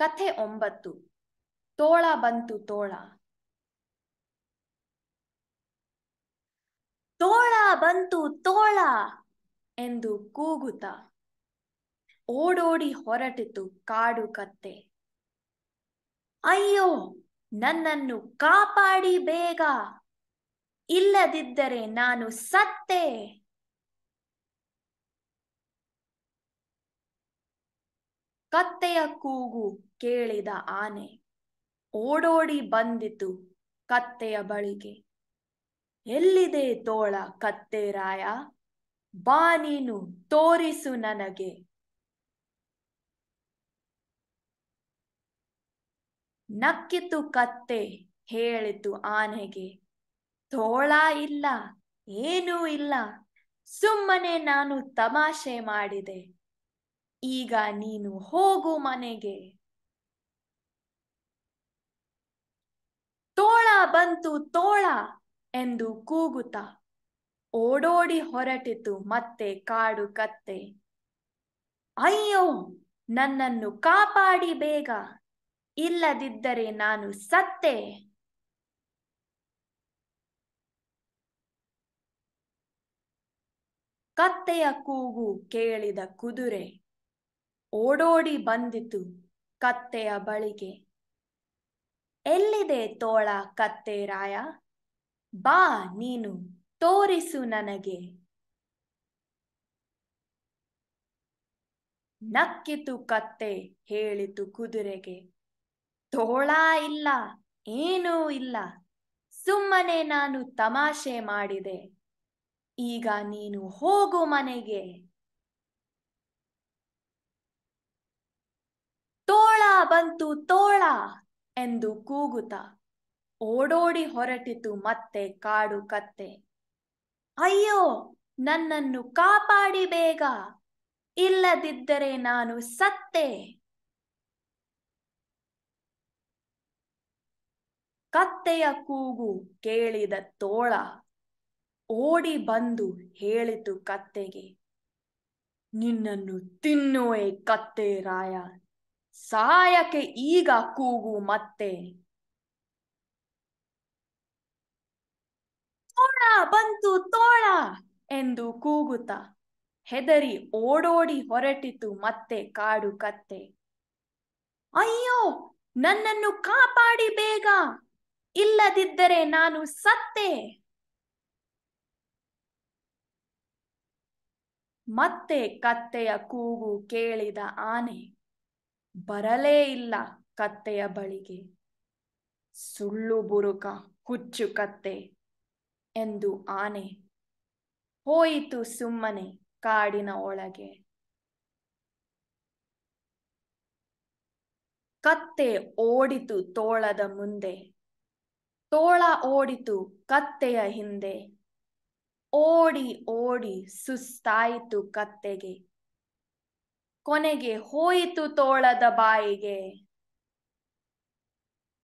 ಕಥೆ ಒಂಬತ್ತು ತೋಳ ಬಂತು ತೋಳ ತೋಳ ಬಂತು ತೋಳ ಎಂದು ಕೂಗುತ ಓಡೋಡಿ ಹೊರಟಿತು ಕಾಡು ಕತ್ತೆ ಅಯ್ಯೋ ನನ್ನನ್ನು ಕಾಪಾಡಿ ಬೇಗ ಇಲ್ಲದಿದ್ದರೆ ನಾನು ಸತ್ತೆ ಕತ್ತೆಯ ಕೂಗು ಕೇಳಿದ ಆನೆ ಓಡೋಡಿ ಬಂದಿತು ಕತ್ತೆಯ ಬಳಿಗೆ ಎಲ್ಲಿದೆ ತೋಳ ಕತ್ತೆ ರಾಯ ಬಾ ನೀನು ತೋರಿಸು ನನಗೆ ನಕ್ಕಿತು ಕತ್ತೆ ಹೇಳಿತು ಆನೆಗೆ ತೋಳ ಇಲ್ಲ ಏನೂ ಇಲ್ಲ ಸುಮ್ಮನೆ ನಾನು ತಮಾಷೆ ಮಾಡಿದೆ ಈಗ ನೀನು ಹೋಗು ಮನೆಗೆ ತೋಳ ಬಂತು ತೋಳ ಎಂದು ಕೂಗುತ್ತ ಓಡೋಡಿ ಹೊರಟಿತು ಮತ್ತೆ ಕಾಡು ಕತ್ತೆ ಅಯ್ಯೋ ನನ್ನನ್ನು ಕಾಪಾಡಿ ಬೇಗ ಇಲ್ಲದಿದ್ದರೆ ನಾನು ಸತ್ತೆ ಕತ್ತೆಯ ಕೂಗು ಕೇಳಿದ ಕುದುರೆ ಓಡೋಡಿ ಬಂದಿತು ಕತ್ತೆಯ ಬಳಿಗೆ ಎಲ್ಲಿದೆ ತೋಳ ಕತ್ತೆ ರಾಯ ಬಾ ನೀನು ತೋರಿಸು ನನಗೆ ನಕ್ಕಿತು ಕತ್ತೆ ಹೇಳಿತು ಕುದುರೆಗೆ ತೋಳ ಇಲ್ಲ ಏನೂ ಇಲ್ಲ ಸುಮ್ಮನೆ ನಾನು ತಮಾಷೆ ಮಾಡಿದೆ ಈಗ ನೀನು ಹೋಗು ಮನೆಗೆ ತೋಳ ಬಂತು ತೋಳ ಎಂದು ಕೂಗುತ ಓಡೋಡಿ ಹೊರಟಿತು ಮತ್ತೆ ಕಾಡು ಕತ್ತೆ ಅಯ್ಯೋ ನನ್ನನ್ನು ಕಾಪಾಡಿ ಬೇಗ ಇಲ್ಲದಿದ್ದರೆ ನಾನು ಸತ್ತೆ ಕತ್ತೆಯ ಕೂಗು ಕೇಳಿದ ತೋಳ ಓಡಿ ಬಂದು ಹೇಳಿತು ಕತ್ತೆಗೆ ನಿನ್ನನ್ನು ತಿನ್ನುವೆ ಕತ್ತೆ ರಾಯ ಸಾಯಕೆ ಈಗ ಕೂಗು ಮತ್ತೆ ತೋಳ ಬಂತು ತೋಳ ಎಂದು ಕೂಗುತ್ತ ಹೆದರಿ ಓಡೋಡಿ ಹೊರಟಿತು ಮತ್ತೆ ಕಾಡು ಕತ್ತೆ ಅಯ್ಯೋ ನನ್ನನ್ನು ಕಾಪಾಡಿ ಬೇಗ ಇಲ್ಲದಿದ್ದರೆ ನಾನು ಸತ್ತೆ ಮತ್ತೆ ಕತ್ತೆಯ ಕೂಗು ಕೇಳಿದ ಆನೆ ಬರಲೇ ಇಲ್ಲ ಕತ್ತೆಯ ಬಳಿಗೆ ಸುಳ್ಳು ಬುರುಕ ಹುಚ್ಚು ಕತ್ತೆ ಎಂದು ಆನೆ ಹೋಯಿತು ಸುಮ್ಮನೆ ಕಾಡಿನ ಒಳಗೆ ಕತ್ತೆ ಓಡಿತು ತೋಳದ ಮುಂದೆ ತೋಳ ಓಡಿತು ಕತ್ತೆಯ ಹಿಂದೆ ಓಡಿ ಓಡಿ ಸುಸ್ತಾಯಿತು ಕತ್ತೆಗೆ ಕೊನೆಗೆ ಹೋಯಿತು ತೋಳದ ಬಾಯಿಗೆ